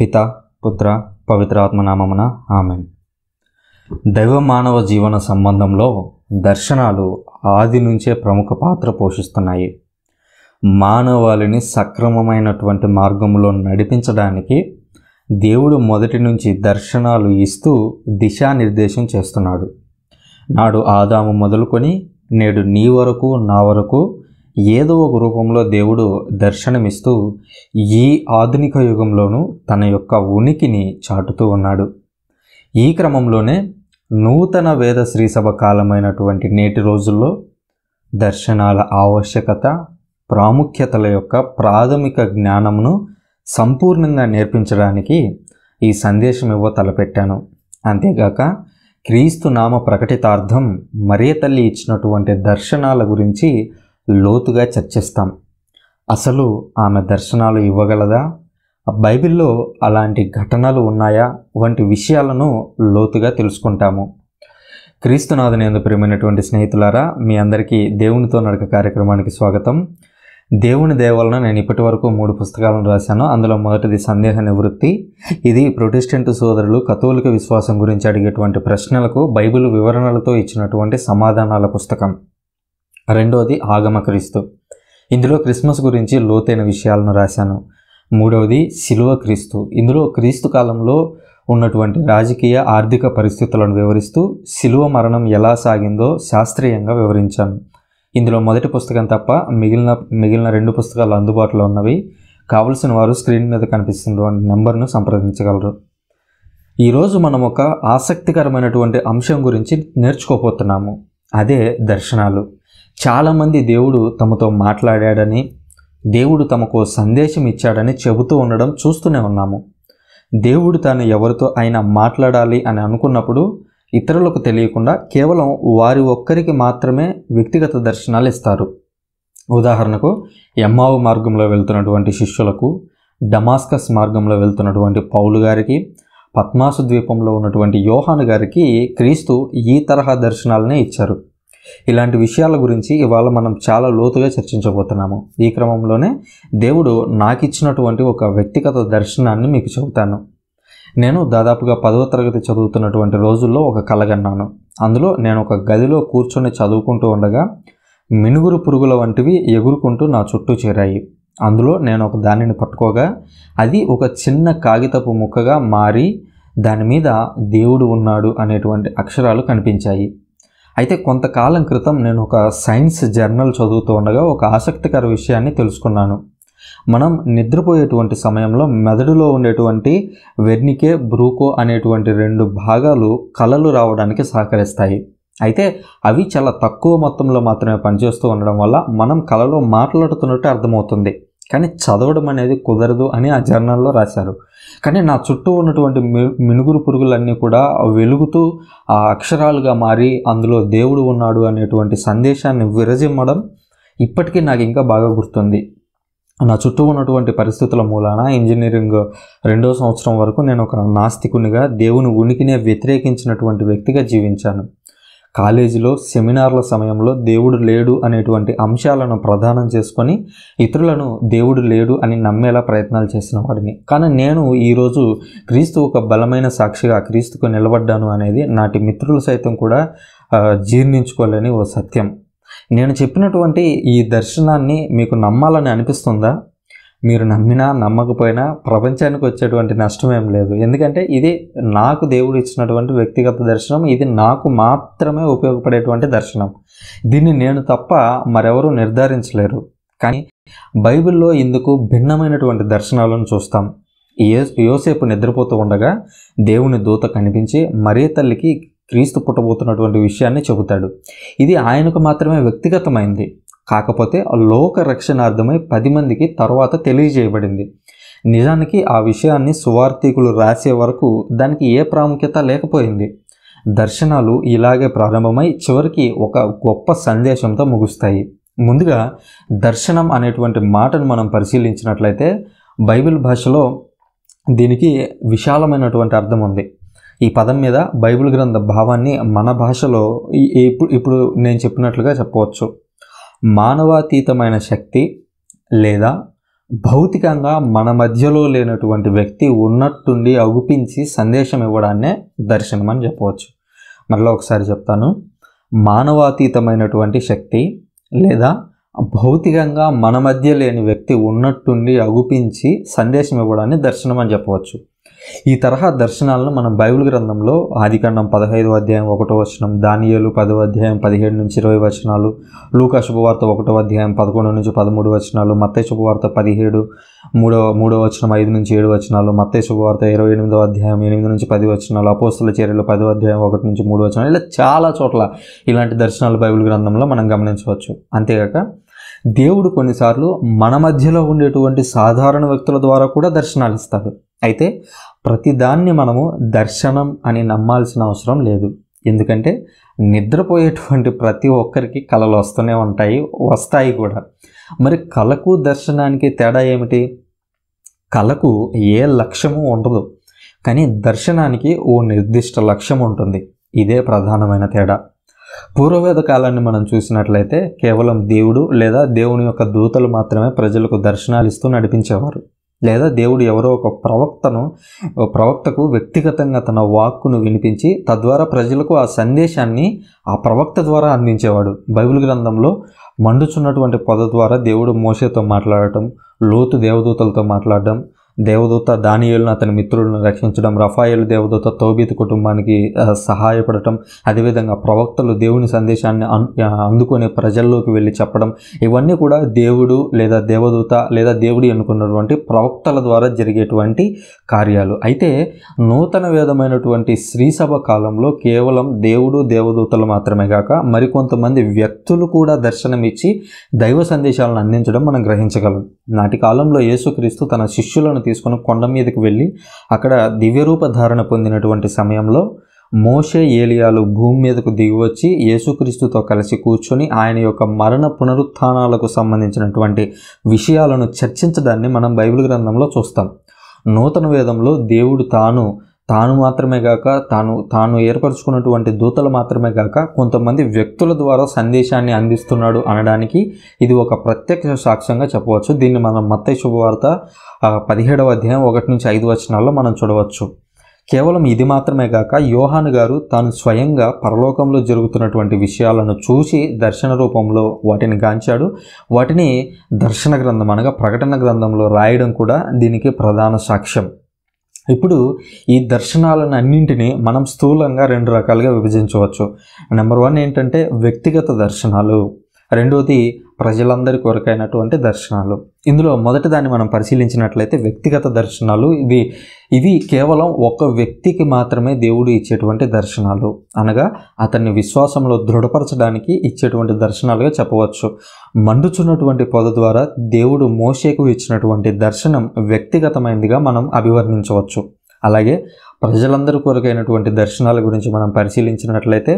పిత పుత్ర నామమున ఆమె దైవ మానవ జీవన సంబంధంలో దర్శనాలు ఆది నుంచే ప్రముఖ పాత్ర పోషిస్తున్నాయి మానవాళిని సక్రమమైనటువంటి మార్గంలో నడిపించడానికి దేవుడు మొదటి నుంచి దర్శనాలు ఇస్తూ దిశానిర్దేశం చేస్తున్నాడు నాడు ఆదాము మొదలుకొని నేడు నీ వరకు నా వరకు ఏదో ఒక రూపంలో దేవుడు దర్శనమిస్తూ ఈ ఆధునిక యుగంలోనూ తన యొక్క ఉనికిని చాటుతూ ఉన్నాడు ఈ క్రమంలోనే నూతన వేద శ్రీసభ కాలమైనటువంటి నేటి రోజుల్లో దర్శనాల ఆవశ్యకత ప్రాముఖ్యతల యొక్క ప్రాథమిక జ్ఞానమును సంపూర్ణంగా నేర్పించడానికి ఈ సందేశం ఇవ్వ తలపెట్టాను అంతేగాక క్రీస్తు నామ ప్రకటితార్థం మరే తల్లి ఇచ్చినటువంటి దర్శనాల గురించి లోతుగా చర్చిస్తాం అసలు ఆమె దర్శనాలు ఇవ్వగలదా బైబిల్లో అలాంటి ఘటనలు ఉన్నాయా వంటి విషయాలను లోతుగా తెలుసుకుంటాము క్రీస్తునాథుని ఎందు ప్రేమైనటువంటి స్నేహితులారా మీ అందరికీ దేవునితో నడక కార్యక్రమానికి స్వాగతం దేవుని దేవాలను నేను ఇప్పటి వరకు మూడు పుస్తకాలను రాశాను అందులో మొదటిది సందేహ నివృత్తి ఇది ప్రొటెస్టెంట్ సోదరులు కథోలిక విశ్వాసం గురించి అడిగేటువంటి ప్రశ్నలకు బైబిల్ వివరణలతో ఇచ్చినటువంటి సమాధానాల పుస్తకం రెండవది ఆగమ క్రీస్తు ఇందులో క్రిస్మస్ గురించి లోతైన విషయాలను రాశాను మూడవది శిలువ క్రీస్తు ఇందులో క్రీస్తు కాలంలో ఉన్నటువంటి రాజకీయ ఆర్థిక పరిస్థితులను వివరిస్తూ శిలువ మరణం ఎలా సాగిందో శాస్త్రీయంగా వివరించాను ఇందులో మొదటి పుస్తకం తప్ప మిగిలిన మిగిలిన రెండు పుస్తకాలు అందుబాటులో ఉన్నవి కావలసిన వారు స్క్రీన్ మీద కనిపిస్తున్నటువంటి నెంబర్ను సంప్రదించగలరు ఈరోజు మనం ఒక ఆసక్తికరమైనటువంటి అంశం గురించి నేర్చుకోబోతున్నాము అదే దర్శనాలు చాలామంది దేవుడు తమతో మాట్లాడాడని దేవుడు తమకు సందేశం ఇచ్చాడని చెబుతూ ఉండడం చూస్తూనే ఉన్నాము దేవుడు తాను ఎవరితో అయినా మాట్లాడాలి అని అనుకున్నప్పుడు ఇతరులకు తెలియకుండా కేవలం వారి ఒక్కరికి మాత్రమే వ్యక్తిగత దర్శనాలు ఇస్తారు ఉదాహరణకు ఎమ్మావు మార్గంలో వెళ్తున్నటువంటి శిష్యులకు డమాస్కస్ మార్గంలో వెళ్తున్నటువంటి పౌలు గారికి పద్మాసు ద్వీపంలో ఉన్నటువంటి యోహాను గారికి క్రీస్తు ఈ తరహా దర్శనాలనే ఇచ్చారు ఇలాంటి విషయాల గురించి ఇవాళ మనం చాలా లోతుగా చర్చించబోతున్నాము ఈ క్రమంలోనే దేవుడు నాకు ఇచ్చినటువంటి ఒక వ్యక్తిగత దర్శనాన్ని మీకు చెబుతాను నేను దాదాపుగా పదవ తరగతి చదువుతున్నటువంటి రోజుల్లో ఒక కలగన్నాను అందులో నేను ఒక గదిలో కూర్చొని చదువుకుంటూ ఉండగా మినుగురు పురుగుల వంటివి ఎగురుకుంటూ నా చుట్టూ చేరాయి అందులో నేను ఒక దానిని పట్టుకోగా అది ఒక చిన్న కాగితపు ముక్కగా మారి దాని మీద దేవుడు ఉన్నాడు అనేటువంటి అక్షరాలు కనిపించాయి అయితే కొంతకాలం క్రితం నేను ఒక సైన్స్ జర్నల్ చదువుతూ ఉండగా ఒక ఆసక్తికర విషయాన్ని తెలుసుకున్నాను మనం నిద్రపోయేటువంటి సమయంలో మెదడులో ఉండేటువంటి వెర్నికే బ్రూకో అనేటువంటి రెండు భాగాలు కలలు రావడానికి సహకరిస్తాయి అయితే అవి చాలా తక్కువ మొత్తంలో మాత్రమే పనిచేస్తూ ఉండడం వల్ల మనం కళలో మాట్లాడుతున్నట్టు అర్థమవుతుంది కానీ చదవడం అనేది కుదరదు అని ఆ జర్నల్లో రాశారు కానీ నా చుట్టూ ఉన్నటువంటి మినుగురు పురుగులన్నీ కూడా వెలుగుతూ ఆ అక్షరాలుగా మారి అందులో దేవుడు ఉన్నాడు అనేటువంటి సందేశాన్ని విరజిమ్మడం ఇప్పటికీ నాకు ఇంకా బాగా గుర్తుంది నా చుట్టూ ఉన్నటువంటి పరిస్థితుల మూలాన ఇంజనీరింగ్ రెండో సంవత్సరం వరకు నేను ఒక నాస్తికునిగా దేవుని ఉనికినే వ్యతిరేకించినటువంటి వ్యక్తిగా జీవించాను కాలేజీలో సెమినార్ల సమయంలో దేవుడు లేడు అనేటువంటి అంశాలను ప్రధానం చేసుకొని ఇతరులను దేవుడు లేడు అని నమ్మేలా ప్రయత్నాలు చేసిన వాడిని కానీ నేను ఈరోజు క్రీస్తు ఒక బలమైన సాక్షిగా క్రీస్తుకు నిలబడ్డాను అనేది నాటి మిత్రులు సైతం కూడా జీర్ణించుకోలేని ఓ సత్యం నేను చెప్పినటువంటి ఈ దర్శనాన్ని మీకు నమ్మాలని అనిపిస్తుందా మీరు నమ్మినా నమ్మకపోయినా ప్రపంచానికి వచ్చేటువంటి నష్టం ఏం లేదు ఎందుకంటే ఇది నాకు దేవుడు ఇచ్చినటువంటి వ్యక్తిగత దర్శనం ఇది నాకు మాత్రమే ఉపయోగపడేటువంటి దర్శనం దీన్ని నేను తప్ప మరెవరూ నిర్ధారించలేరు కానీ బైబిల్లో ఇందుకు భిన్నమైనటువంటి దర్శనాలను చూస్తాం యోసేపు నిద్రపోతూ ఉండగా దేవుని దూత కనిపించి మరీ తల్లికి క్రీస్తు పుట్టబోతున్నటువంటి విషయాన్ని చెబుతాడు ఇది ఆయనకు మాత్రమే వ్యక్తిగతమైంది కాకపోతే లోక రక్షణార్థమై పది మందికి తర్వాత తెలియజేయబడింది నిజానికి ఆ విషయాన్ని సువార్థికులు రాసే వరకు దానికి ఏ ప్రాముఖ్యత లేకపోయింది దర్శనాలు ఇలాగే ప్రారంభమై చివరికి ఒక గొప్ప సందేశంతో ముగుస్తాయి ముందుగా దర్శనం అనేటువంటి మాటను మనం పరిశీలించినట్లయితే బైబిల్ భాషలో దీనికి విశాలమైనటువంటి అర్థం ఉంది ఈ పదం మీద బైబిల్ గ్రంథ భావాన్ని మన భాషలో ఇప్పుడు ఇప్పుడు నేను చెప్పినట్లుగా చెప్పవచ్చు మానవాతీతమైన శక్తి లేదా భౌతికంగా మన మధ్యలో లేనటువంటి వ్యక్తి ఉన్నట్టుండి అగుపించి సందేశం ఇవ్వడాన్నే దర్శనం అని చెప్పవచ్చు మరలా ఒకసారి చెప్తాను మానవాతీతమైనటువంటి శక్తి లేదా భౌతికంగా మన మధ్య లేని వ్యక్తి ఉన్నట్టుండి అగుపించి సందేశం ఇవ్వడాన్ని దర్శనం అని చెప్పవచ్చు ఈ తరహా దర్శనాలను మనం బైబిల్ గ్రంథంలో ఆదికాండం పదహైదు అధ్యాయం ఒకటో వచనం దానియలు పదో అధ్యాయం పదిహేడు నుంచి ఇరవై వచనాలు లూకా శుభవార్త ఒకటో అధ్యాయం పదకొండు నుంచి పదమూడు వచనాలు మత్త శుభవార్త పదిహేడు మూడో మూడో వచనం ఐదు నుంచి ఏడు వచనాలు మత్తయ్య శుభవార్త ఇరవై ఎనిమిదో అధ్యాయం ఎనిమిది నుంచి పది వచనాలు అపోస్తుల చర్యలు పదో అధ్యాయం ఒకటి నుంచి మూడు వచనాలు ఇలా చాలా చోట్ల ఇలాంటి దర్శనాలు బైబిల్ గ్రంథంలో మనం గమనించవచ్చు అంతేగాక దేవుడు కొన్నిసార్లు మన మధ్యలో ఉండేటువంటి సాధారణ వ్యక్తుల ద్వారా కూడా దర్శనాలు ఇస్తాడు అయితే ప్రతిదాన్ని మనము దర్శనం అని నమ్మాల్సిన అవసరం లేదు ఎందుకంటే నిద్రపోయేటువంటి ప్రతి ఒక్కరికి కళలు వస్తూనే ఉంటాయి వస్తాయి కూడా మరి కళకు దర్శనానికి తేడా ఏమిటి కళకు ఏ లక్ష్యము ఉండదు కానీ దర్శనానికి ఓ నిర్దిష్ట లక్ష్యం ఉంటుంది ఇదే ప్రధానమైన తేడా పూర్వవేద కాలాన్ని మనం చూసినట్లయితే కేవలం దేవుడు లేదా దేవుని యొక్క దూతలు మాత్రమే ప్రజలకు దర్శనాలు ఇస్తూ నడిపించేవారు లేదా దేవుడు ఎవరో ఒక ప్రవక్తను ప్రవక్తకు వ్యక్తిగతంగా తన వాక్కును వినిపించి తద్వారా ప్రజలకు ఆ సందేశాన్ని ఆ ప్రవక్త ద్వారా అందించేవాడు బైబిల్ గ్రంథంలో మండుచున్నటువంటి పొద ద్వారా దేవుడు మోసతో మాట్లాడటం లోతు దేవదూతలతో మాట్లాడడం దేవదూత దానియులను అతని మిత్రులను రక్షించడం రఫాయలు దేవదూత తోబీత్ కుటుంబానికి సహాయపడటం అదేవిధంగా ప్రవక్తలు దేవుని సందేశాన్ని అందుకునే ప్రజల్లోకి వెళ్ళి చెప్పడం ఇవన్నీ కూడా దేవుడు లేదా దేవదూత లేదా దేవుడు అనుకున్నటువంటి ప్రవక్తల ద్వారా జరిగేటువంటి కార్యాలు అయితే నూతన వేదమైనటువంటి శ్రీసభ కాలంలో కేవలం దేవుడు దేవదూతలు మాత్రమే కాక మరికొంతమంది వ్యక్తులు కూడా దర్శనమిచ్చి దైవ సందేశాలను అందించడం మనం గ్రహించగలం నాటి కాలంలో యేసుక్రీస్తు తన శిష్యులను తీసుకుని కొండ మీదకి వెళ్ళి అక్కడ దివ్యరూప ధారణ పొందినటువంటి సమయంలో మోషే ఏలియాలు భూమి మీదకు దిగివచ్చి యేసుక్రీస్తుతో కలిసి కూర్చొని ఆయన యొక్క మరణ పునరుత్నాలకు సంబంధించినటువంటి విషయాలను చర్చించడాన్ని మనం బైబిల్ గ్రంథంలో చూస్తాం నూతన వేదంలో దేవుడు తాను తాను మాత్రమే కాక తాను తాను ఏర్పరచుకున్నటువంటి దూతలు మాత్రమే కాక కొంతమంది వ్యక్తుల ద్వారా సందేశాన్ని అందిస్తున్నాడు అనడానికి ఇది ఒక ప్రత్యక్ష సాక్ష్యంగా చెప్పవచ్చు దీన్ని మనం మత్త శుభవార్త పదిహేడవ అధ్యాయం ఒకటి నుంచి ఐదు వచనాల్లో మనం చూడవచ్చు కేవలం ఇది మాత్రమే కాక యోహాను గారు తాను స్వయంగా పరలోకంలో జరుగుతున్నటువంటి విషయాలను చూసి దర్శన రూపంలో వాటిని గాంచాడు వాటిని దర్శన గ్రంథం అనగా ప్రకటన గ్రంథంలో రాయడం కూడా దీనికి ప్రధాన సాక్ష్యం ఇప్పుడు ఈ దర్శనాలను అన్నింటినీ మనం స్థూలంగా రెండు రకాలుగా విభజించవచ్చు నెంబర్ వన్ ఏంటంటే వ్యక్తిగత దర్శనాలు రెండవది ప్రజలందరి కొరకైనటువంటి దర్శనాలు ఇందులో మొదటి దాన్ని మనం పరిశీలించినట్లయితే వ్యక్తిగత దర్శనాలు ఇవి ఇవి కేవలం ఒక వ్యక్తికి మాత్రమే దేవుడు ఇచ్చేటువంటి దర్శనాలు అనగా అతన్ని విశ్వాసంలో దృఢపరచడానికి ఇచ్చేటువంటి దర్శనాలుగా చెప్పవచ్చు మండుచున్నటువంటి పొద ద్వారా దేవుడు మోషేకు ఇచ్చినటువంటి దర్శనం వ్యక్తిగతమైనదిగా మనం అభివర్ణించవచ్చు అలాగే ప్రజలందరూ కొరకైనటువంటి దర్శనాల గురించి మనం పరిశీలించినట్లయితే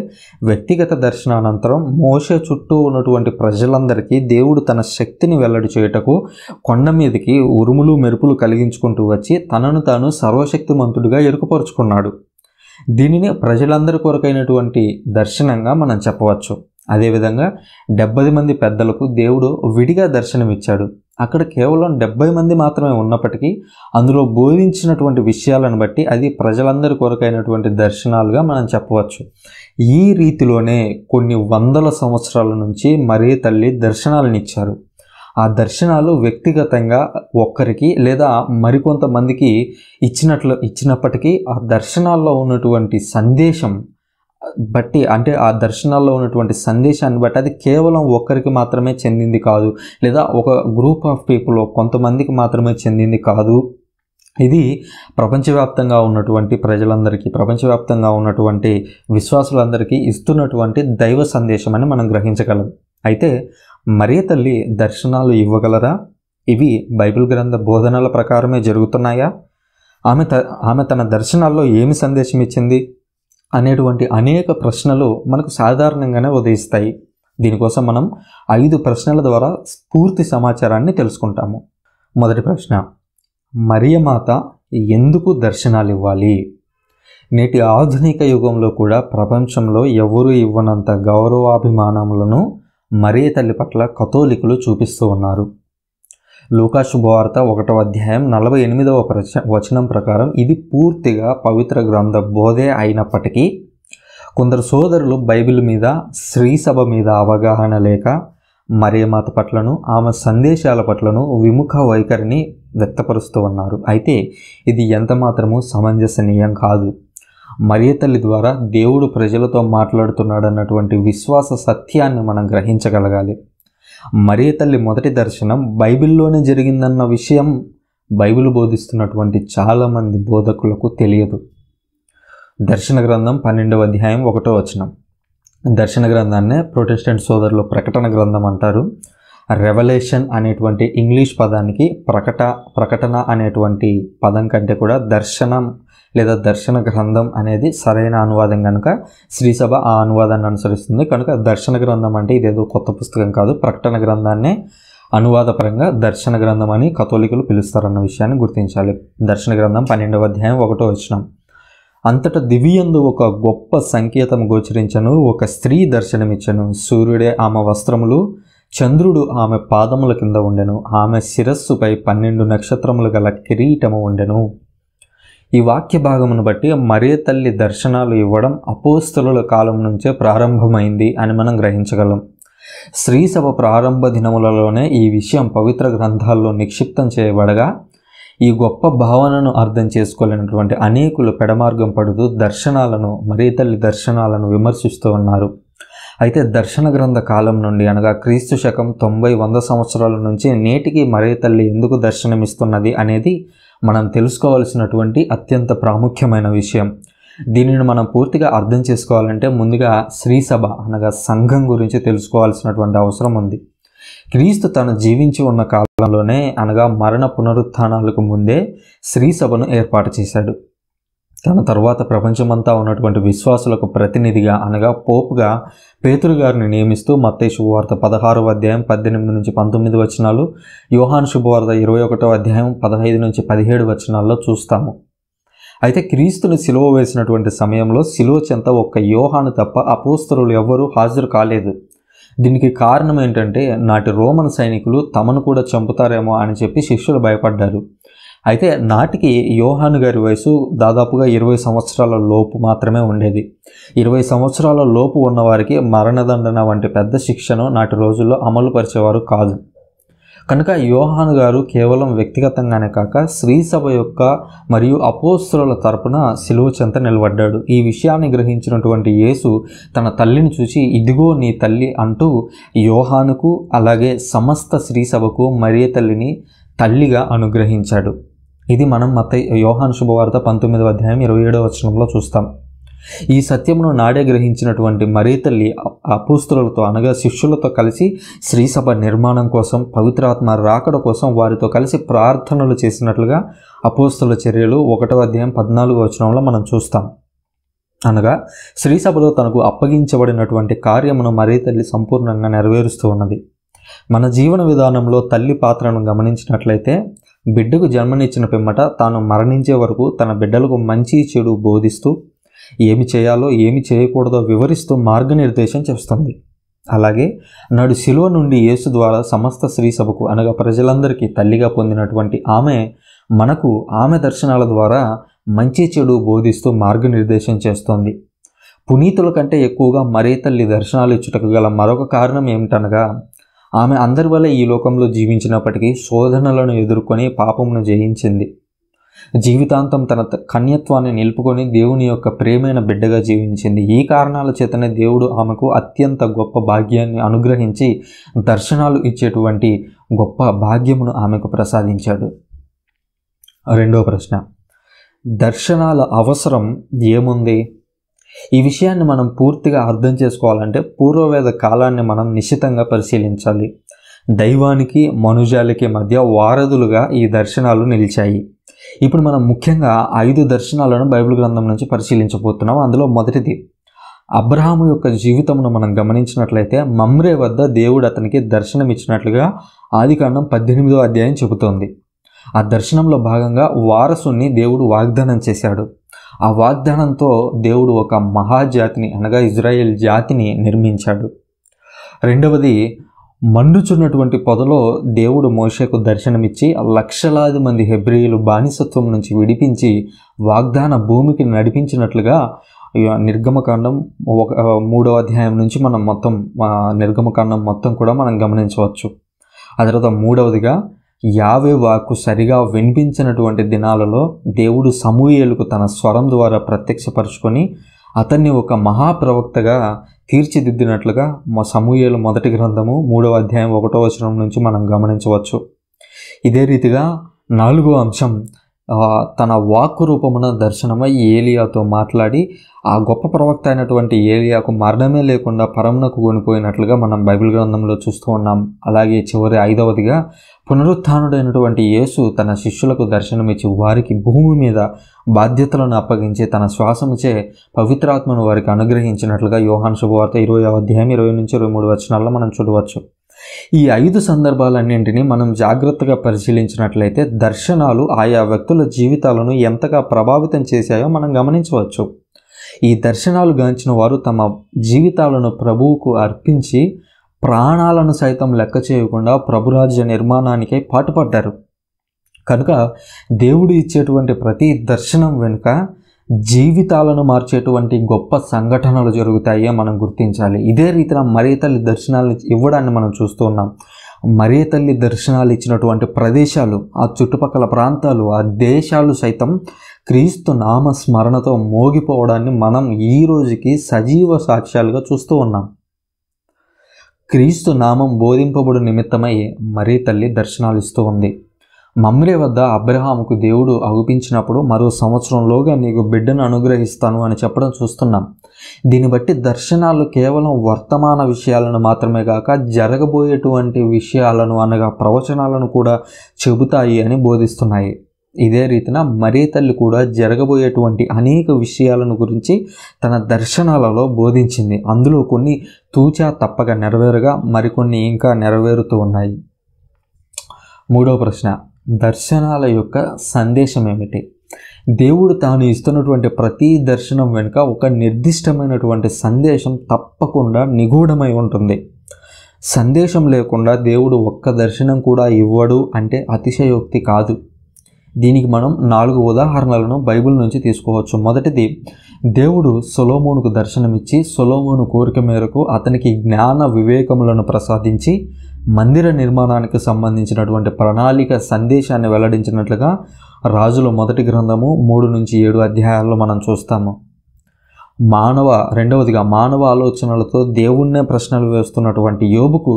వ్యక్తిగత దర్శనానంతరం మోస చుట్టూ ఉన్నటువంటి ప్రజలందరికీ దేవుడు తన శక్తిని వెల్లడి చేయుటకు కొండ మీదకి ఉరుములు మెరుపులు కలిగించుకుంటూ వచ్చి తనను తాను సర్వశక్తిమంతుడిగా ఎరుకుపరుచుకున్నాడు దీనిని ప్రజలందరి కొరకైనటువంటి దర్శనంగా మనం చెప్పవచ్చు అదేవిధంగా డెబ్బది మంది పెద్దలకు దేవుడు విడిగా దర్శనమిచ్చాడు అక్కడ కేవలం డెబ్బై మంది మాత్రమే ఉన్నప్పటికీ అందులో బోధించినటువంటి విషయాలను బట్టి అది ప్రజలందరి కొరకైనటువంటి దర్శనాలుగా మనం చెప్పవచ్చు ఈ రీతిలోనే కొన్ని వందల సంవత్సరాల నుంచి మరీ తల్లి దర్శనాలను ఇచ్చారు ఆ దర్శనాలు వ్యక్తిగతంగా ఒక్కరికి లేదా మరికొంతమందికి ఇచ్చినట్లు ఇచ్చినప్పటికీ ఆ దర్శనాల్లో ఉన్నటువంటి సందేశం బట్టి అంటే ఆ దర్శనాల్లో ఉన్నటువంటి సందేశాన్ని బట్టి అది కేవలం ఒక్కరికి మాత్రమే చెందింది కాదు లేదా ఒక గ్రూప్ ఆఫ్ పీపుల్ కొంతమందికి మాత్రమే చెందింది కాదు ఇది ప్రపంచవ్యాప్తంగా ఉన్నటువంటి ప్రజలందరికీ ప్రపంచవ్యాప్తంగా ఉన్నటువంటి విశ్వాసులందరికీ ఇస్తున్నటువంటి దైవ సందేశం అని మనం గ్రహించగలం అయితే మరీ తల్లి దర్శనాలు ఇవ్వగలరా ఇవి బైబిల్ గ్రంథ బోధనల ప్రకారమే జరుగుతున్నాయా ఆమె ఆమె తన దర్శనాల్లో ఏమి సందేశం ఇచ్చింది అనేటువంటి అనేక ప్రశ్నలు మనకు సాధారణంగానే ఉదయిస్తాయి దీనికోసం మనం ఐదు ప్రశ్నల ద్వారా పూర్తి సమాచారాన్ని తెలుసుకుంటాము మొదటి ప్రశ్న మరియమాత ఎందుకు దర్శనాలు ఇవ్వాలి నేటి ఆధునిక యుగంలో కూడా ప్రపంచంలో ఎవరూ ఇవ్వనంత గౌరవాభిమానములను మరీ తల్లి పట్ల కథోలికులు చూపిస్తూ ఉన్నారు లూకా శుభవార్త ఒకటవ అధ్యాయం నలభై ఎనిమిదవ వచనం ప్రకారం ఇది పూర్తిగా పవిత్ర గ్రంథ బోధే అయినప్పటికీ కొందరు సోదరులు బైబిల్ మీద సభ మీద అవగాహన లేక మరియమాత పట్లను ఆమె సందేశాల పట్లను విముఖ వైఖరిని వ్యక్తపరుస్తూ ఉన్నారు అయితే ఇది ఎంత సమంజసనీయం కాదు మరియ తల్లి ద్వారా దేవుడు ప్రజలతో మాట్లాడుతున్నాడన్నటువంటి విశ్వాస సత్యాన్ని మనం గ్రహించగలగాలి మరీ తల్లి మొదటి దర్శనం బైబిల్లోనే జరిగిందన్న విషయం బైబిల్ బోధిస్తున్నటువంటి చాలామంది బోధకులకు తెలియదు దర్శన గ్రంథం పన్నెండవ అధ్యాయం ఒకటో వచనం దర్శన గ్రంథాన్నే ప్రొటెస్టెంట్ సోదరులు ప్రకటన గ్రంథం అంటారు రెవల్యూషన్ అనేటువంటి ఇంగ్లీష్ పదానికి ప్రకట ప్రకటన అనేటువంటి పదం కంటే కూడా దర్శనం లేదా దర్శన గ్రంథం అనేది సరైన అనువాదం కనుక శ్రీసభ ఆ అనువాదాన్ని అనుసరిస్తుంది కనుక దర్శన గ్రంథం అంటే ఇదేదో కొత్త పుస్తకం కాదు ప్రకటన గ్రంథాన్ని అనువాదపరంగా దర్శన గ్రంథం అని కథోలికలు పిలుస్తారన్న విషయాన్ని గుర్తించాలి దర్శన గ్రంథం పన్నెండవ అధ్యాయం ఒకటో వచ్చినాం అంతటా దివ్యందు ఒక గొప్ప సంకేతం గోచరించను ఒక స్త్రీ దర్శనమిచ్చను సూర్యుడే ఆమె వస్త్రములు చంద్రుడు ఆమె పాదముల కింద ఉండెను ఆమె శిరస్సుపై పన్నెండు నక్షత్రములు గల కిరీటము ఉండెను ఈ వాక్య భాగమును బట్టి మరే తల్లి దర్శనాలు ఇవ్వడం అపోస్తలుల కాలం నుంచే ప్రారంభమైంది అని మనం గ్రహించగలం శ్రీసభ ప్రారంభ దినములలోనే ఈ విషయం పవిత్ర గ్రంథాల్లో నిక్షిప్తం చేయబడగా ఈ గొప్ప భావనను అర్థం చేసుకోలేనటువంటి అనేకులు పెడమార్గం పడుతూ దర్శనాలను మరీ తల్లి దర్శనాలను విమర్శిస్తూ ఉన్నారు అయితే దర్శన గ్రంథ కాలం నుండి అనగా క్రీస్తు శకం తొంభై వంద సంవత్సరాల నుంచి నేటికి మరే తల్లి ఎందుకు దర్శనమిస్తున్నది అనేది మనం తెలుసుకోవాల్సినటువంటి అత్యంత ప్రాముఖ్యమైన విషయం దీనిని మనం పూర్తిగా అర్థం చేసుకోవాలంటే ముందుగా శ్రీసభ అనగా సంఘం గురించి తెలుసుకోవాల్సినటువంటి అవసరం ఉంది క్రీస్తు తను జీవించి ఉన్న కాలంలోనే అనగా మరణ పునరుత్థానాలకు ముందే శ్రీసభను ఏర్పాటు చేశాడు తన తర్వాత ప్రపంచమంతా ఉన్నటువంటి విశ్వాసులకు ప్రతినిధిగా అనగా పోపుగా పేతురు గారిని నియమిస్తూ మత్తే శుభవార్త పదహారవ అధ్యాయం పద్దెనిమిది నుంచి పంతొమ్మిది వచనాలు యోహాన్ శుభవార్త ఇరవై ఒకటో అధ్యాయం పదహైదు నుంచి పదిహేడు వచనాల్లో చూస్తాము అయితే క్రీస్తుని సిలువ వేసినటువంటి సమయంలో సిలువ చెంత ఒక్క యోహాను తప్ప అపోస్తరులు ఎవ్వరూ హాజరు కాలేదు దీనికి కారణం ఏంటంటే నాటి రోమన్ సైనికులు తమను కూడా చంపుతారేమో అని చెప్పి శిష్యులు భయపడ్డారు అయితే నాటికి యోహాను గారి వయసు దాదాపుగా ఇరవై సంవత్సరాల లోపు మాత్రమే ఉండేది ఇరవై సంవత్సరాల లోపు ఉన్నవారికి మరణదండన వంటి పెద్ద శిక్షను నాటి రోజుల్లో అమలు పరిచేవారు కాదు కనుక యోహాను గారు కేవలం వ్యక్తిగతంగానే కాక స్త్రీ సభ యొక్క మరియు అపోస్తుల తరపున సిలువ చెంత నిలబడ్డాడు ఈ విషయాన్ని గ్రహించినటువంటి యేసు తన తల్లిని చూసి ఇదిగో నీ తల్లి అంటూ యోహానుకు అలాగే సమస్త స్త్రీ సభకు మరియ తల్లిని తల్లిగా అనుగ్రహించాడు ఇది మనం మత యోహాను శుభవార్త పంతొమ్మిదవ అధ్యాయం ఇరవై ఏడవ వచనంలో చూస్తాం ఈ సత్యమును నాడే గ్రహించినటువంటి మరీ తల్లి అపూస్తులతో అనగా శిష్యులతో కలిసి శ్రీసభ నిర్మాణం కోసం పవిత్రాత్మ రాకడ కోసం వారితో కలిసి ప్రార్థనలు చేసినట్లుగా అపోస్తుల చర్యలు ఒకటవ అధ్యాయం పద్నాలుగు వచనంలో మనం చూస్తాం అనగా శ్రీసభలో తనకు అప్పగించబడినటువంటి కార్యమును మరీ తల్లి సంపూర్ణంగా నెరవేరుస్తూ ఉన్నది మన జీవన విధానంలో తల్లి పాత్రను గమనించినట్లయితే బిడ్డకు జన్మనిచ్చిన పిమ్మట తాను మరణించే వరకు తన బిడ్డలకు మంచి చెడు బోధిస్తూ ఏమి చేయాలో ఏమి చేయకూడదో వివరిస్తూ మార్గనిర్దేశం చేస్తుంది అలాగే నాడు శిలువ నుండి యేసు ద్వారా సమస్త స్త్రీ సభకు అనగా ప్రజలందరికీ తల్లిగా పొందినటువంటి ఆమె మనకు ఆమె దర్శనాల ద్వారా మంచి చెడు బోధిస్తూ మార్గనిర్దేశం చేస్తోంది పునీతుల కంటే ఎక్కువగా మరే తల్లి దర్శనాలు ఇచ్చుటకు గల మరొక కారణం ఏమిటనగా ఆమె అందరి వల్ల ఈ లోకంలో జీవించినప్పటికీ శోధనలను ఎదుర్కొని పాపమును జయించింది జీవితాంతం తన కన్యత్వాన్ని నిలుపుకొని దేవుని యొక్క ప్రేమైన బిడ్డగా జీవించింది ఈ కారణాల చేతనే దేవుడు ఆమెకు అత్యంత గొప్ప భాగ్యాన్ని అనుగ్రహించి దర్శనాలు ఇచ్చేటువంటి గొప్ప భాగ్యమును ఆమెకు ప్రసాదించాడు రెండో ప్రశ్న దర్శనాల అవసరం ఏముంది ఈ విషయాన్ని మనం పూర్తిగా అర్థం చేసుకోవాలంటే పూర్వవేద కాలాన్ని మనం నిశ్చితంగా పరిశీలించాలి దైవానికి మనుజాలకి మధ్య వారధులుగా ఈ దర్శనాలు నిలిచాయి ఇప్పుడు మనం ముఖ్యంగా ఐదు దర్శనాలను బైబిల్ గ్రంథం నుంచి పరిశీలించబోతున్నాం అందులో మొదటిది అబ్రహాము యొక్క జీవితమును మనం గమనించినట్లయితే మమ్రే వద్ద దేవుడు అతనికి దర్శనమిచ్చినట్లుగా కాండం పద్దెనిమిదో అధ్యాయం చెబుతోంది ఆ దర్శనంలో భాగంగా వారసుని దేవుడు వాగ్దానం చేశాడు ఆ వాగ్దానంతో దేవుడు ఒక మహాజాతిని అనగా ఇజ్రాయెల్ జాతిని నిర్మించాడు రెండవది మండుచున్నటువంటి పొదలో దేవుడు మోషకు దర్శనమిచ్చి లక్షలాది మంది హెబ్రియులు బానిసత్వం నుంచి విడిపించి వాగ్దాన భూమికి నడిపించినట్లుగా నిర్గమకాండం ఒక మూడో అధ్యాయం నుంచి మనం మొత్తం నిర్గమకాండం మొత్తం కూడా మనం గమనించవచ్చు ఆ తర్వాత మూడవదిగా యావే వాక్కు సరిగా వినిపించినటువంటి దినాలలో దేవుడు సమూహలకు తన స్వరం ద్వారా ప్రత్యక్షపరుచుకొని అతన్ని ఒక మహాప్రవక్తగా తీర్చిదిద్దినట్లుగా మా సమూయేలు మొదటి గ్రంథము మూడవ అధ్యాయం ఒకటో వచనం నుంచి మనం గమనించవచ్చు ఇదే రీతిగా నాలుగో అంశం తన వాక్కు రూపమున దర్శనమై ఏలియాతో మాట్లాడి ఆ గొప్ప ప్రవక్త అయినటువంటి ఏలియాకు మరణమే లేకుండా పరమునకు కొనిపోయినట్లుగా మనం బైబిల్ గ్రంథంలో చూస్తూ ఉన్నాం అలాగే చివరి ఐదవదిగా పునరుత్డైనటువంటి యేసు తన శిష్యులకు దర్శనమిచ్చి వారికి భూమి మీద బాధ్యతలను అప్పగించి తన శ్వాసముచే పవిత్రాత్మను వారికి అనుగ్రహించినట్లుగా యోహాన్ శుభవార్త ఇరవై అధ్యాయం ఇరవై నుంచి ఇరవై మూడు వచనాల్లో మనం చూడవచ్చు ఈ ఐదు సందర్భాలన్నింటినీ మనం జాగ్రత్తగా పరిశీలించినట్లయితే దర్శనాలు ఆయా వ్యక్తుల జీవితాలను ఎంతగా ప్రభావితం చేశాయో మనం గమనించవచ్చు ఈ దర్శనాలు గాంచిన వారు తమ జీవితాలను ప్రభువుకు అర్పించి ప్రాణాలను సైతం లెక్క చేయకుండా ప్రభురాజ్య నిర్మాణానికై పాటుపడ్డారు కనుక దేవుడు ఇచ్చేటువంటి ప్రతి దర్శనం వెనుక జీవితాలను మార్చేటువంటి గొప్ప సంఘటనలు జరుగుతాయో మనం గుర్తించాలి ఇదే రీతిన మరే తల్లి దర్శనాలు ఇవ్వడాన్ని మనం చూస్తూ ఉన్నాం మరే తల్లి దర్శనాలు ఇచ్చినటువంటి ప్రదేశాలు ఆ చుట్టుపక్కల ప్రాంతాలు ఆ దేశాలు సైతం క్రీస్తు నామ స్మరణతో మోగిపోవడాన్ని మనం ఈ రోజుకి సజీవ సాక్ష్యాలుగా చూస్తూ ఉన్నాం క్రీస్తు నామం బోధింపబడు నిమిత్తమై మరీ తల్లి దర్శనాలు ఇస్తూ ఉంది మమ్రే వద్ద అబ్రహాముకు దేవుడు అగుపించినప్పుడు మరో సంవత్సరంలోగా నీకు బిడ్డను అనుగ్రహిస్తాను అని చెప్పడం చూస్తున్నాం దీన్ని బట్టి దర్శనాలు కేవలం వర్తమాన విషయాలను మాత్రమే కాక జరగబోయేటువంటి విషయాలను అనగా ప్రవచనాలను కూడా చెబుతాయి అని బోధిస్తున్నాయి ఇదే రీతిన మరే తల్లి కూడా జరగబోయేటువంటి అనేక విషయాలను గురించి తన దర్శనాలలో బోధించింది అందులో కొన్ని తూచా తప్పక నెరవేరుగా మరికొన్ని ఇంకా నెరవేరుతూ ఉన్నాయి మూడో ప్రశ్న దర్శనాల యొక్క సందేశం ఏమిటి దేవుడు తాను ఇస్తున్నటువంటి ప్రతి దర్శనం వెనుక ఒక నిర్దిష్టమైనటువంటి సందేశం తప్పకుండా నిగూఢమై ఉంటుంది సందేశం లేకుండా దేవుడు ఒక్క దర్శనం కూడా ఇవ్వడు అంటే అతిశయోక్తి కాదు దీనికి మనం నాలుగు ఉదాహరణలను బైబిల్ నుంచి తీసుకోవచ్చు మొదటిది దేవుడు సొలోమోనుకు దర్శనమిచ్చి సొలోమోను కోరిక మేరకు అతనికి జ్ఞాన వివేకములను ప్రసాదించి మందిర నిర్మాణానికి సంబంధించినటువంటి ప్రణాళిక సందేశాన్ని వెల్లడించినట్లుగా రాజుల మొదటి గ్రంథము మూడు నుంచి ఏడు అధ్యాయాల్లో మనం చూస్తాము మానవ రెండవదిగా మానవ ఆలోచనలతో దేవుణ్ణే ప్రశ్నలు వేస్తున్నటువంటి యోబుకు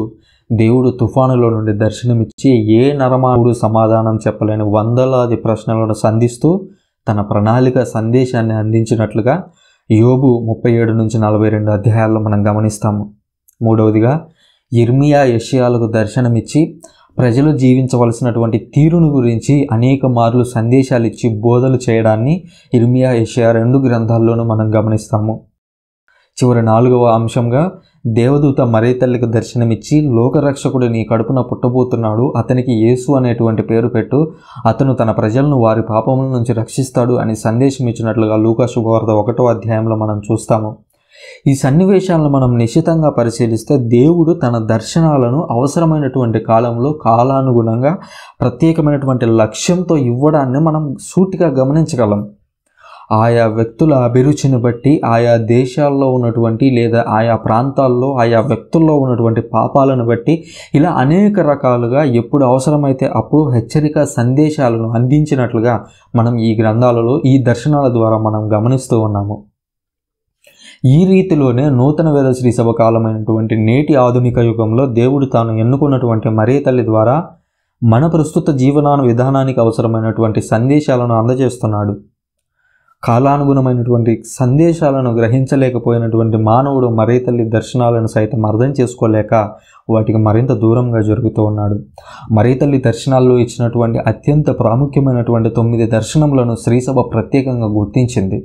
దేవుడు తుఫానులో నుండి దర్శనమిచ్చి ఏ నరమానుడు సమాధానం చెప్పలేని వందలాది ప్రశ్నలను సంధిస్తూ తన ప్రణాళిక సందేశాన్ని అందించినట్లుగా యోబు ముప్పై ఏడు నుంచి నలభై రెండు అధ్యాయాల్లో మనం గమనిస్తాము మూడవదిగా ఇర్మియా యషియాలకు దర్శనమిచ్చి ప్రజలు జీవించవలసినటువంటి తీరును గురించి అనేక మార్లు సందేశాలు ఇచ్చి బోధలు చేయడాన్ని ఇర్మియా యషియా రెండు గ్రంథాల్లోనూ మనం గమనిస్తాము చివరి నాలుగవ అంశంగా దేవదూత మరే తల్లికి దర్శనమిచ్చి లోకరక్షకుడు నీ కడుపున పుట్టబోతున్నాడు అతనికి యేసు అనేటువంటి పేరు పెట్టు అతను తన ప్రజలను వారి పాపముల నుంచి రక్షిస్తాడు అని సందేశం ఇచ్చినట్లుగా లూకా శుభవార్త ఒకటో అధ్యాయంలో మనం చూస్తాము ఈ సన్నివేశాలను మనం నిశ్చితంగా పరిశీలిస్తే దేవుడు తన దర్శనాలను అవసరమైనటువంటి కాలంలో కాలానుగుణంగా ప్రత్యేకమైనటువంటి లక్ష్యంతో ఇవ్వడాన్ని మనం సూటిగా గమనించగలం ఆయా వ్యక్తుల అభిరుచిని బట్టి ఆయా దేశాల్లో ఉన్నటువంటి లేదా ఆయా ప్రాంతాల్లో ఆయా వ్యక్తుల్లో ఉన్నటువంటి పాపాలను బట్టి ఇలా అనేక రకాలుగా ఎప్పుడు అవసరమైతే అప్పుడు హెచ్చరిక సందేశాలను అందించినట్లుగా మనం ఈ గ్రంథాలలో ఈ దర్శనాల ద్వారా మనం గమనిస్తూ ఉన్నాము ఈ రీతిలోనే నూతన వేద శ్రీ సభ కాలమైనటువంటి నేటి ఆధునిక యుగంలో దేవుడు తాను ఎన్నుకున్నటువంటి మరే తల్లి ద్వారా మన ప్రస్తుత జీవనాను విధానానికి అవసరమైనటువంటి సందేశాలను అందజేస్తున్నాడు కాలానుగుణమైనటువంటి సందేశాలను గ్రహించలేకపోయినటువంటి మానవుడు మరే తల్లి దర్శనాలను సైతం అర్థం చేసుకోలేక వాటికి మరింత దూరంగా జరుగుతూ ఉన్నాడు మరే తల్లి దర్శనాల్లో ఇచ్చినటువంటి అత్యంత ప్రాముఖ్యమైనటువంటి తొమ్మిది దర్శనములను శ్రీసభ ప్రత్యేకంగా గుర్తించింది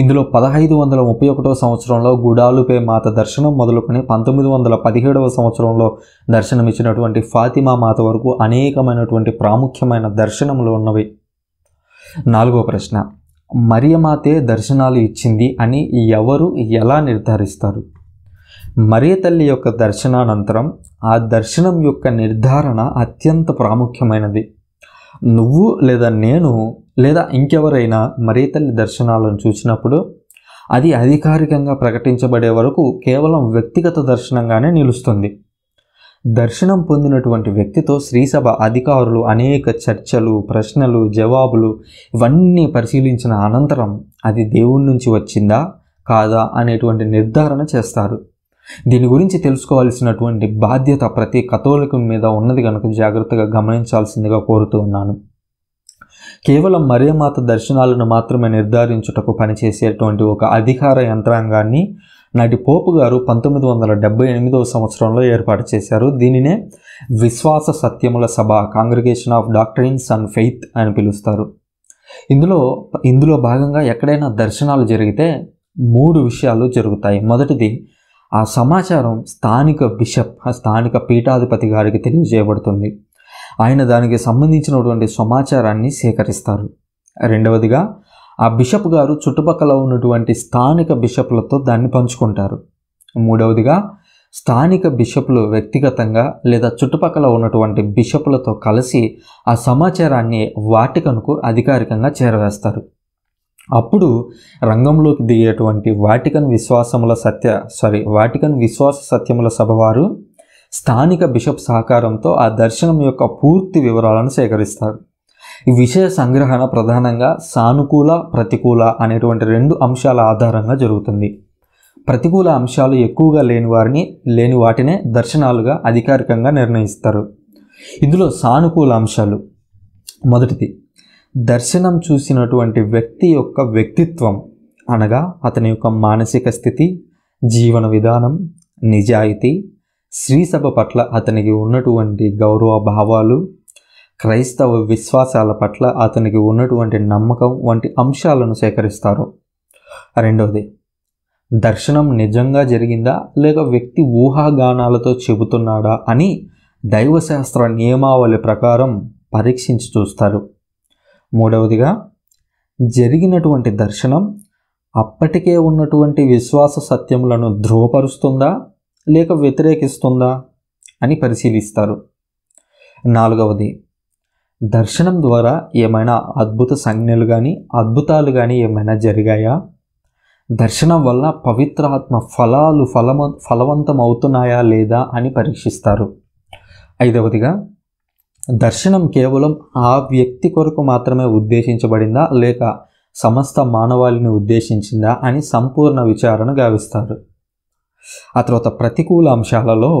ఇందులో పదహైదు వందల ముప్పై ఒకటో సంవత్సరంలో గుడాలుపే మాత దర్శనం మొదలుకొని పంతొమ్మిది వందల పదిహేడవ సంవత్సరంలో దర్శనమిచ్చినటువంటి ఫాతిమా మాత వరకు అనేకమైనటువంటి ప్రాముఖ్యమైన దర్శనములు ఉన్నవి నాలుగో ప్రశ్న మరియమాతే దర్శనాలు ఇచ్చింది అని ఎవరు ఎలా నిర్ధారిస్తారు మరియ తల్లి యొక్క దర్శనానంతరం ఆ దర్శనం యొక్క నిర్ధారణ అత్యంత ప్రాముఖ్యమైనది నువ్వు లేదా నేను లేదా ఇంకెవరైనా మరీ తల్లి దర్శనాలను చూసినప్పుడు అది అధికారికంగా ప్రకటించబడే వరకు కేవలం వ్యక్తిగత దర్శనంగానే నిలుస్తుంది దర్శనం పొందినటువంటి వ్యక్తితో శ్రీసభ అధికారులు అనేక చర్చలు ప్రశ్నలు జవాబులు ఇవన్నీ పరిశీలించిన అనంతరం అది దేవుడి నుంచి వచ్చిందా కాదా అనేటువంటి నిర్ధారణ చేస్తారు దీని గురించి తెలుసుకోవాల్సినటువంటి బాధ్యత ప్రతి కథోలికు మీద ఉన్నది కనుక జాగ్రత్తగా గమనించాల్సిందిగా కోరుతూ ఉన్నాను కేవలం మరియమాత దర్శనాలను మాత్రమే నిర్ధారించుటకు పనిచేసేటువంటి ఒక అధికార యంత్రాంగాన్ని నాటి పోపు గారు పంతొమ్మిది వందల డెబ్బై ఎనిమిదవ సంవత్సరంలో ఏర్పాటు చేశారు దీనినే విశ్వాస సత్యముల సభ congregation of doctrines and faith అని పిలుస్తారు ఇందులో ఇందులో భాగంగా ఎక్కడైనా దర్శనాలు జరిగితే మూడు విషయాలు జరుగుతాయి మొదటిది ఆ సమాచారం స్థానిక బిషప్ స్థానిక పీఠాధిపతి గారికి తెలియజేయబడుతుంది ఆయన దానికి సంబంధించినటువంటి సమాచారాన్ని సేకరిస్తారు రెండవదిగా ఆ బిషప్ గారు చుట్టుపక్కల ఉన్నటువంటి స్థానిక బిషప్లతో దాన్ని పంచుకుంటారు మూడవదిగా స్థానిక బిషప్లు వ్యక్తిగతంగా లేదా చుట్టుపక్కల ఉన్నటువంటి బిషప్లతో కలిసి ఆ సమాచారాన్ని వాటికన్కు అధికారికంగా చేరవేస్తారు అప్పుడు రంగంలోకి దిగేటువంటి వాటికన్ విశ్వాసముల సత్య సారీ వాటికన్ విశ్వాస సత్యముల సభవారు స్థానిక బిషప్ సహకారంతో ఆ దర్శనం యొక్క పూర్తి వివరాలను సేకరిస్తారు ఈ విషయ సంగ్రహణ ప్రధానంగా సానుకూల ప్రతికూల అనేటువంటి రెండు అంశాల ఆధారంగా జరుగుతుంది ప్రతికూల అంశాలు ఎక్కువగా లేని వారిని లేని వాటినే దర్శనాలుగా అధికారికంగా నిర్ణయిస్తారు ఇందులో సానుకూల అంశాలు మొదటిది దర్శనం చూసినటువంటి వ్యక్తి యొక్క వ్యక్తిత్వం అనగా అతని యొక్క మానసిక స్థితి జీవన విధానం నిజాయితీ శ్రీసభ పట్ల అతనికి ఉన్నటువంటి గౌరవ భావాలు క్రైస్తవ విశ్వాసాల పట్ల అతనికి ఉన్నటువంటి నమ్మకం వంటి అంశాలను సేకరిస్తారు రెండవది దర్శనం నిజంగా జరిగిందా లేక వ్యక్తి ఊహాగానాలతో చెబుతున్నాడా అని దైవశాస్త్ర నియమావళి ప్రకారం పరీక్షించి చూస్తారు మూడవదిగా జరిగినటువంటి దర్శనం అప్పటికే ఉన్నటువంటి విశ్వాస సత్యములను ధృవపరుస్తుందా లేక వ్యతిరేకిస్తుందా అని పరిశీలిస్తారు నాలుగవది దర్శనం ద్వారా ఏమైనా అద్భుత సంజ్ఞలు కానీ అద్భుతాలు కానీ ఏమైనా జరిగాయా దర్శనం వల్ల పవిత్రాత్మ ఫలాలు ఫలమ ఫలవంతం అవుతున్నాయా లేదా అని పరీక్షిస్తారు ఐదవదిగా దర్శనం కేవలం ఆ వ్యక్తి కొరకు మాత్రమే ఉద్దేశించబడిందా లేక సమస్త మానవాళిని ఉద్దేశించిందా అని సంపూర్ణ విచారణ గావిస్తారు ఆ తర్వాత ప్రతికూల అంశాలలో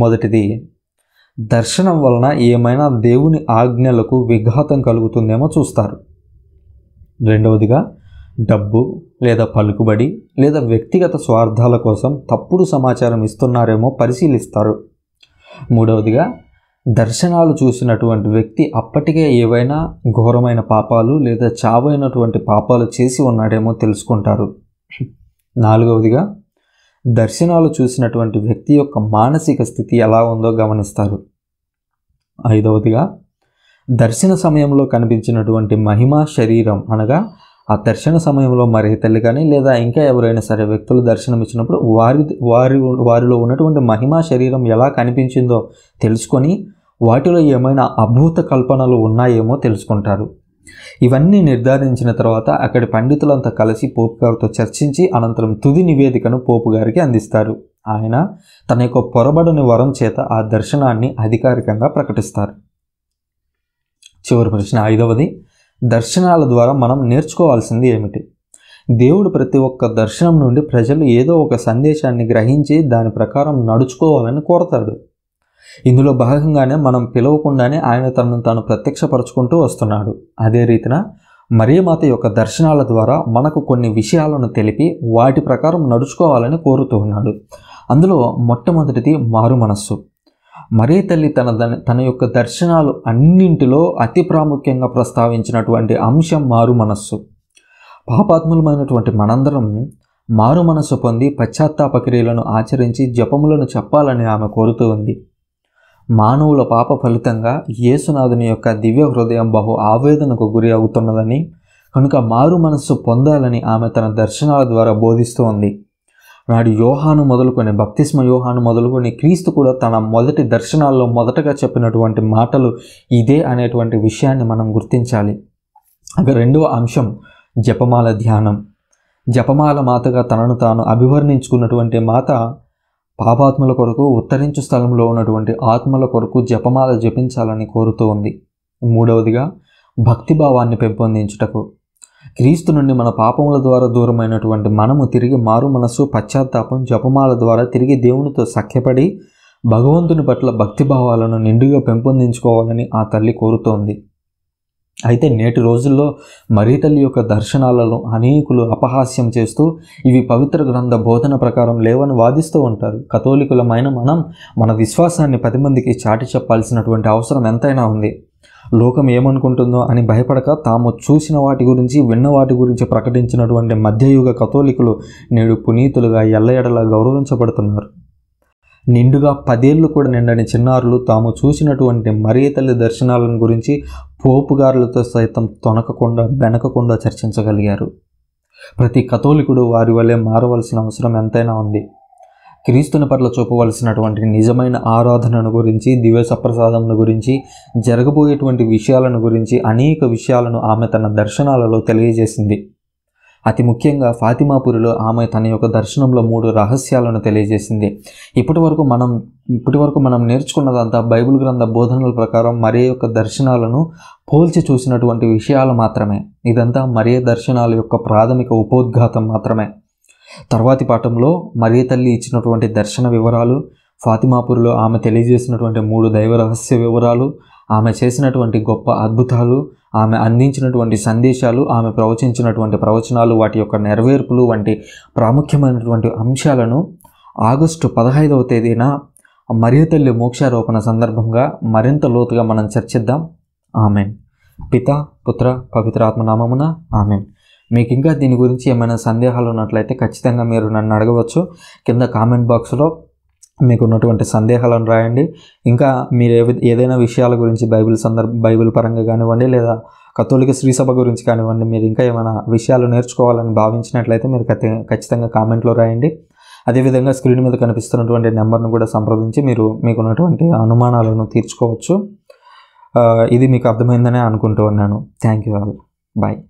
మొదటిది దర్శనం వలన ఏమైనా దేవుని ఆజ్ఞలకు విఘాతం కలుగుతుందేమో చూస్తారు రెండవదిగా డబ్బు లేదా పలుకుబడి లేదా వ్యక్తిగత స్వార్థాల కోసం తప్పుడు సమాచారం ఇస్తున్నారేమో పరిశీలిస్తారు మూడవదిగా దర్శనాలు చూసినటువంటి వ్యక్తి అప్పటికే ఏవైనా ఘోరమైన పాపాలు లేదా చావైనటువంటి పాపాలు చేసి ఉన్నాడేమో తెలుసుకుంటారు నాలుగవదిగా దర్శనాలు చూసినటువంటి వ్యక్తి యొక్క మానసిక స్థితి ఎలా ఉందో గమనిస్తారు ఐదవదిగా దర్శన సమయంలో కనిపించినటువంటి మహిమ శరీరం అనగా ఆ దర్శన సమయంలో మరి తల్లి కానీ లేదా ఇంకా ఎవరైనా సరే వ్యక్తులు దర్శనం ఇచ్చినప్పుడు వారి వారి వారిలో ఉన్నటువంటి మహిమ శరీరం ఎలా కనిపించిందో తెలుసుకొని వాటిలో ఏమైనా అభూత కల్పనలు ఉన్నాయేమో తెలుసుకుంటారు ఇవన్నీ నిర్ధారించిన తర్వాత అక్కడి పండితులంతా కలిసి పోపు గారితో చర్చించి అనంతరం తుది నివేదికను పోపు గారికి అందిస్తారు ఆయన తన యొక్క పొరబడని వరం చేత ఆ దర్శనాన్ని అధికారికంగా ప్రకటిస్తారు చివరి ప్రశ్న ఐదవది దర్శనాల ద్వారా మనం నేర్చుకోవాల్సింది ఏమిటి దేవుడు ప్రతి ఒక్క దర్శనం నుండి ప్రజలు ఏదో ఒక సందేశాన్ని గ్రహించి దాని ప్రకారం నడుచుకోవాలని కోరతాడు ఇందులో భాగంగానే మనం పిలవకుండానే ఆయన తనను తాను ప్రత్యక్షపరచుకుంటూ వస్తున్నాడు అదే రీతిన మరియమాత యొక్క దర్శనాల ద్వారా మనకు కొన్ని విషయాలను తెలిపి వాటి ప్రకారం నడుచుకోవాలని కోరుతూ ఉన్నాడు అందులో మొట్టమొదటిది మారు మనస్సు మరే తల్లి తన తన యొక్క దర్శనాలు అన్నింటిలో అతి ప్రాముఖ్యంగా ప్రస్తావించినటువంటి అంశం మారు మనస్సు పాపాత్ములమైనటువంటి మనందరం మారు మనస్సు పొంది పశ్చాత్తాప క్రియలను ఆచరించి జపములను చెప్పాలని ఆమె కోరుతూ ఉంది మానవుల పాప ఫలితంగా యేసునాథుని యొక్క దివ్య హృదయం బహు ఆవేదనకు గురి అవుతున్నదని కనుక మారు మనస్సు పొందాలని ఆమె తన దర్శనాల ద్వారా బోధిస్తూ ఉంది నాడు యోహాను మొదలుకొని భక్తిస్మ యోహాను మొదలుకొని క్రీస్తు కూడా తన మొదటి దర్శనాల్లో మొదటగా చెప్పినటువంటి మాటలు ఇదే అనేటువంటి విషయాన్ని మనం గుర్తించాలి అక్కడ రెండవ అంశం జపమాల ధ్యానం జపమాల మాతగా తనను తాను అభివర్ణించుకున్నటువంటి మాత పాపాత్మల కొరకు ఉత్తరించు స్థలంలో ఉన్నటువంటి ఆత్మల కొరకు జపమాల జపించాలని కోరుతూ ఉంది మూడవదిగా భక్తిభావాన్ని పెంపొందించుటకు క్రీస్తు నుండి మన పాపముల ద్వారా దూరమైనటువంటి మనము తిరిగి మారు మనస్సు పశ్చాత్తాపం జపమాల ద్వారా తిరిగి దేవునితో సఖ్యపడి భగవంతుని పట్ల భక్తిభావాలను నిండుగా పెంపొందించుకోవాలని ఆ తల్లి కోరుతోంది అయితే నేటి రోజుల్లో మరీతల్లి యొక్క దర్శనాలలో అనేకులు అపహాస్యం చేస్తూ ఇవి పవిత్ర గ్రంథ బోధన ప్రకారం లేవని వాదిస్తూ ఉంటారు కథోలికులమైన మనం మన విశ్వాసాన్ని పది మందికి చాటి చెప్పాల్సినటువంటి అవసరం ఎంతైనా ఉంది లోకం ఏమనుకుంటుందో అని భయపడక తాము చూసిన వాటి గురించి విన్న వాటి గురించి ప్రకటించినటువంటి మధ్యయుగ కథోలికులు నేడు పునీతులుగా ఎల్లయడలా గౌరవించబడుతున్నారు నిండుగా పదేళ్లు కూడా నిండని చిన్నారులు తాము చూసినటువంటి మరీ తల్లి దర్శనాలను గురించి పోపుగారులతో సైతం తొనకకుండా వెనకకుండా చర్చించగలిగారు ప్రతి కథోలికుడు వారి వలె మారవలసిన అవసరం ఎంతైనా ఉంది క్రీస్తుని పట్ల చూపవలసినటువంటి నిజమైన ఆరాధనను గురించి దివ్యసప్రసాదమును గురించి జరగబోయేటువంటి విషయాలను గురించి అనేక విషయాలను ఆమె తన దర్శనాలలో తెలియజేసింది అతి ముఖ్యంగా ఫాతిమాపురిలో ఆమె తన యొక్క దర్శనంలో మూడు రహస్యాలను తెలియజేసింది ఇప్పటి వరకు మనం ఇప్పటి వరకు మనం నేర్చుకున్నదంతా బైబిల్ గ్రంథ బోధనల ప్రకారం మరే యొక్క దర్శనాలను పోల్చి చూసినటువంటి విషయాలు మాత్రమే ఇదంతా మరే దర్శనాల యొక్క ప్రాథమిక ఉపోద్ఘాతం మాత్రమే తర్వాతి పాఠంలో మరే తల్లి ఇచ్చినటువంటి దర్శన వివరాలు ఫాతిమాపూర్లో ఆమె తెలియజేసినటువంటి మూడు దైవ రహస్య వివరాలు ఆమె చేసినటువంటి గొప్ప అద్భుతాలు ఆమె అందించినటువంటి సందేశాలు ఆమె ప్రవచించినటువంటి ప్రవచనాలు వాటి యొక్క నెరవేర్పులు వంటి ప్రాముఖ్యమైనటువంటి అంశాలను ఆగస్టు పదహైదవ తేదీన మరియు తల్లి మోక్షారోపణ సందర్భంగా మరింత లోతుగా మనం చర్చిద్దాం ఆమెన్ పిత పుత్ర పవిత్రాత్మనామమున ఆమెన్ మీకు ఇంకా దీని గురించి ఏమైనా సందేహాలు ఉన్నట్లయితే ఖచ్చితంగా మీరు నన్ను అడగవచ్చు కింద కామెంట్ బాక్స్లో మీకు ఉన్నటువంటి సందేహాలను రాయండి ఇంకా మీరు ఏదైనా విషయాల గురించి బైబిల్ సందర్భ బైబిల్ పరంగా కానివ్వండి లేదా కథోలిక శ్రీసభ గురించి కానివ్వండి మీరు ఇంకా ఏమైనా విషయాలు నేర్చుకోవాలని భావించినట్లయితే మీరు ఖచ్చితంగా కామెంట్లో రాయండి అదేవిధంగా స్క్రీన్ మీద కనిపిస్తున్నటువంటి నెంబర్ను కూడా సంప్రదించి మీరు మీకున్నటువంటి అనుమానాలను తీర్చుకోవచ్చు ఇది మీకు అర్థమైందనే అనుకుంటూ ఉన్నాను థ్యాంక్ యూ ఆల్ బాయ్